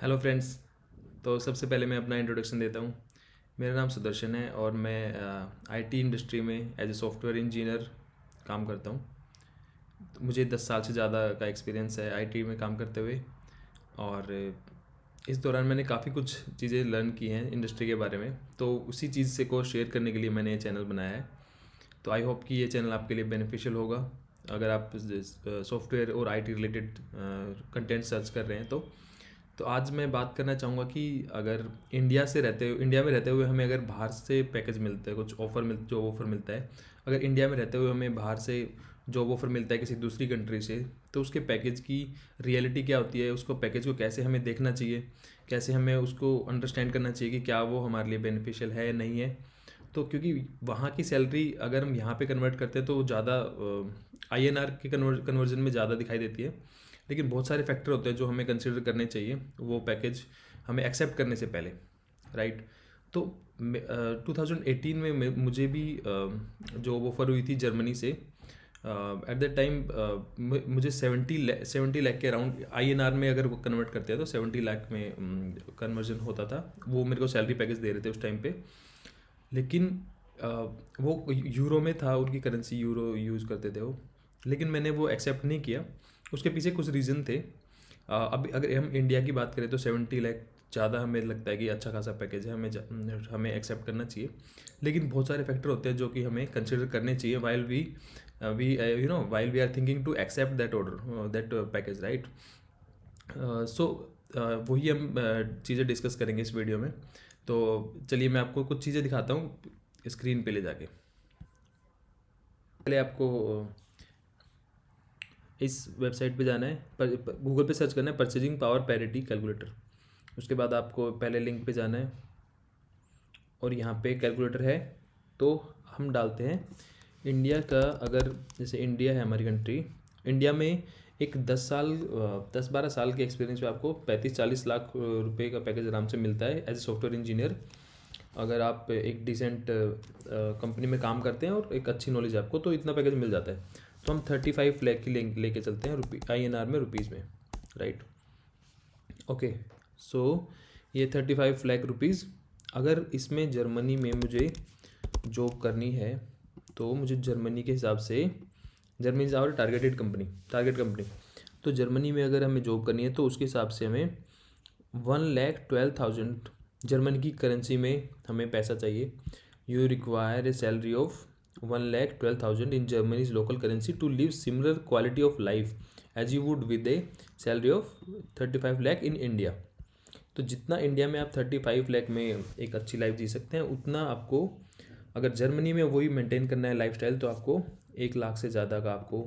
hello friends तो सबसे पहले मैं अपना इंट्रोडक्शन देता हूँ मेरा नाम सुदर्शन है और मैं आईटी इंडस्ट्री में एज ए सॉफ्टवेयर इंजीनियर काम करता हूँ तो मुझे दस साल से ज़्यादा का एक्सपीरियंस है आईटी में काम करते हुए और इस दौरान मैंने काफ़ी कुछ चीज़ें लर्न की हैं इंडस्ट्री के बारे में तो उसी चीज़ से को शेयर करने के लिए मैंने ये चैनल बनाया है तो आई होप कि ये चैनल आपके लिए बेनिफिशियल होगा अगर आप सॉफ्टवेयर और आईटी रिलेटेड कंटेंट सर्च कर रहे हैं तो तो आज मैं बात करना चाहूँगा कि अगर इंडिया से रहते हुए इंडिया में रहते हुए हमें अगर बाहर से पैकेज मिलता है कुछ ऑफ़र मिल जॉब ऑफ़र मिलता है अगर इंडिया में रहते हुए हमें बाहर से जॉब ऑफ़र मिलता है किसी दूसरी कंट्री से तो उसके पैकेज की रियलिटी क्या होती है उसको पैकेज को कैसे हमें देखना चाहिए कैसे हमें उसको अंडरस्टैंड करना चाहिए कि क्या वो हमारे लिए बेनिफिशियल है या नहीं है तो क्योंकि वहाँ की सैलरी अगर हम यहाँ पे कन्वर्ट करते हैं तो ज़्यादा आई एन आर के कन्वर्जन में ज़्यादा दिखाई देती है लेकिन बहुत सारे फैक्टर होते हैं जो हमें कंसिडर करने चाहिए वो पैकेज हमें एक्सेप्ट करने से पहले राइट तो तो uh, में मुझे भी uh, जॉब ऑफर हुई थी जर्मनी से एट द टाइम मुझे सेवेंटी सेवेंटी लाख के अराउंड आई एन आर में अगर वो कन्वर्ट करते हैं तो सेवेंटी लाख में कन्वर्जन um, होता था वो मेरे को सैलरी पैकेज दे रहे थे उस टाइम पे लेकिन uh, वो यूरो में था उनकी करेंसी यूरो यूज़ करते थे वो लेकिन मैंने वो एक्सेप्ट नहीं किया उसके पीछे कुछ रीज़न थे अब अगर हम इंडिया की बात करें तो सेवेंटी लैख ज़्यादा हमें लगता है कि अच्छा खासा पैकेज है हमें हमें एक्सेप्ट करना चाहिए लेकिन बहुत सारे फैक्टर होते हैं जो कि हमें कंसिडर करने चाहिए while we we you know while we are thinking to accept that order that package right so वही हम चीज़ें डिस्कस करेंगे इस वीडियो में तो चलिए मैं आपको कुछ चीज़ें दिखाता हूँ स्क्रीन पे ले जाके पहले आपको इस वेबसाइट पे जाना है पर, पर गूगल पे सर्च करना है परचेजिंग पावर पैरिटी कैलकुलेटर उसके बाद आपको पहले लिंक पे जाना है और यहाँ पे कैलकुलेटर है तो हम डालते हैं इंडिया का अगर जैसे इंडिया है हमारी कंट्री इंडिया में एक दस साल दस बारह साल के एक्सपीरियंस में आपको पैंतीस चालीस लाख रुपए का पैकेज आराम से मिलता है एज ए सॉफ्टवेयर इंजीनियर अगर आप एक डिसेंट कंपनी में काम करते हैं और एक अच्छी नॉलेज आपको तो इतना पैकेज मिल जाता है तो हम थर्टी फाइव लैख की लेके चलते हैं रुपी आई एन आर में रुपीज़ में राइट ओके सो ये थर्टी फाइव लैख रुपीज़ अगर इसमें जर्मनी में मुझे जॉब करनी है तो मुझे जर्मनी के हिसाब से Germany is our targeted company target company तो जर्मनी में अगर हमें जॉब करनी है तो उसके हिसाब से हमें one lakh twelve thousand German की करेंसी में हमें पैसा चाहिए you require a salary of one lakh twelve thousand in Germany's local currency to live similar quality of life as you would with a salary of thirty five lakh in India तो जितना India में आप thirty five lakh में एक अच्छी life जी सकते हैं उतना आपको अगर जर्मनी में वही मेंटेन करना है लाइफ स्टाइल तो आपको एक लाख से ज़्यादा का आपको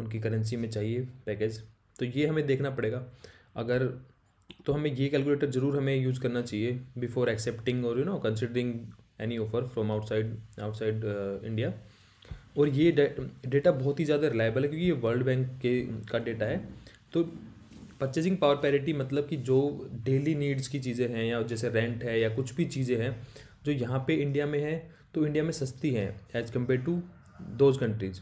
उनकी करेंसी में चाहिए पैकेज तो ये हमें देखना पड़ेगा अगर तो हमें ये कैलकुलेटर ज़रूर हमें यूज़ करना चाहिए बिफोर एक्सेप्टिंग और you know considering any offer from outside outside India और ये डेटा बहुत ही ज़्यादा रिलायबल है क्योंकि ये वर्ल्ड बैंक के का डेटा है तो परचेजिंग पावर पैरिटी मतलब कि जो डेली नीड्स की चीज़ें हैं या जैसे रेंट है या कुछ भी चीज़ें हैं जो यहाँ पे इंडिया में है तो इंडिया में सस्ती हैं as compare to those countries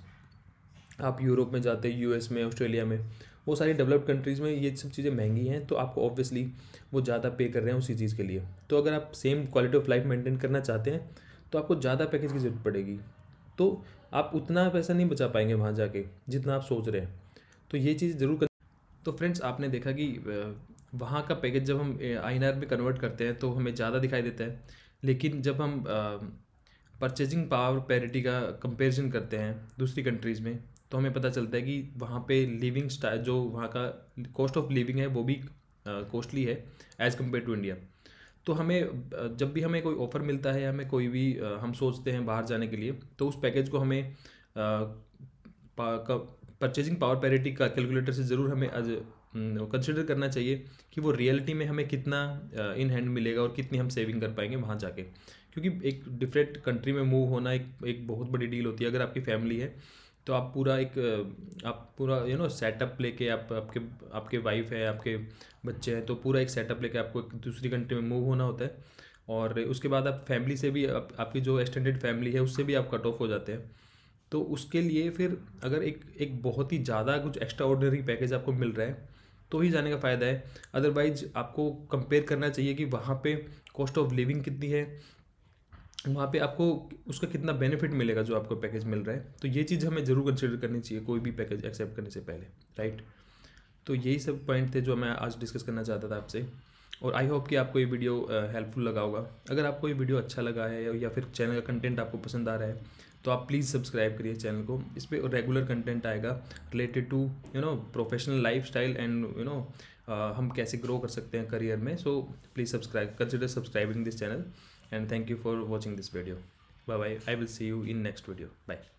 आप यूरोप में जाते हैं यूएस में ऑस्ट्रेलिया में वो सारी डेवलप्ड कंट्रीज़ में ये सब चीज़ें महंगी हैं तो आपको ऑब्वियसली वो ज़्यादा पे कर रहे हैं उसी चीज़ के लिए तो अगर आप same quality of life maintain करना चाहते हैं तो आपको ज़्यादा पैकेज की ज़रूरत पड़ेगी तो आप उतना पैसा नहीं बचा पाएंगे वहाँ जाके जितना आप सोच रहे हैं तो ये चीज़ ज़रूर कर तो फ्रेंड्स आपने देखा कि वहाँ का पैकेज जब हम आई में कन्वर्ट करते हैं तो हमें ज़्यादा दिखाई देता है लेकिन जब हम परचेजिंग पावर पैरिटी का कंपेरिजन करते हैं दूसरी कंट्रीज़ में तो हमें पता चलता है कि वहाँ पे लिविंग स्टाइल जो वहाँ का कॉस्ट ऑफ लिविंग है वो भी कॉस्टली है एज़ कम्पेयर टू इंडिया तो हमें जब भी हमें कोई ऑफ़र मिलता है हमें कोई भी हम सोचते हैं बाहर जाने के लिए तो उस पैकेज को हमें परचेजिंग पावर पैरिटी का कैलकुलेटर से ज़रूर हमें आज कंसिडर करना चाहिए कि वो रियलिटी में हमें कितना इन हैंड मिलेगा और कितनी हम सेविंग कर पाएंगे वहाँ जाके क्योंकि एक डिफरेंट कंट्री में मूव होना एक एक बहुत बड़ी डील होती है अगर आपकी फैमिली है तो आप पूरा एक आप पूरा यू नो सेटअप लेके आप आपके आपके वाइफ है आपके बच्चे हैं तो पूरा एक सेटअप लेके आपको एक दूसरी कंट्री में मूव होना होता है और उसके बाद आप फैमिली से भी आप, आपकी जो एक्सटेंडेड फैमिली है उससे भी आप कट ऑफ हो जाते हैं तो उसके लिए फिर अगर एक एक बहुत ही ज़्यादा कुछ एक्स्ट्रा ऑर्डनरी पैकेज आपको मिल रहा है तो ही जाने का फ़ायदा है अदरवाइज आपको कंपेयर करना चाहिए कि वहाँ पे कॉस्ट ऑफ लिविंग कितनी है वहाँ पे आपको उसका कितना बेनिफिट मिलेगा जो आपको पैकेज मिल रहा है तो ये चीज़ हमें ज़रूर कंसिडर करनी चाहिए कोई भी पैकेज एक्सेप्ट करने से पहले राइट तो यही सब पॉइंट थे जो मैं आज डिस्कस करना चाहता था आपसे और आई होप कि आपको ये वीडियो हेल्पफुल लगा होगा अगर आपको ये वीडियो अच्छा लगा है या फिर चैनल का कंटेंट आपको पसंद आ रहा है तो आप प्लीज़ सब्सक्राइब करिए चैनल को इस पर रेगुलर कंटेंट आएगा related to you know professional lifestyle and you know हम कैसे ग्रो कर सकते हैं करियर में so please subscribe consider subscribing this channel and thank you for watching this video bye bye i will see you in next video bye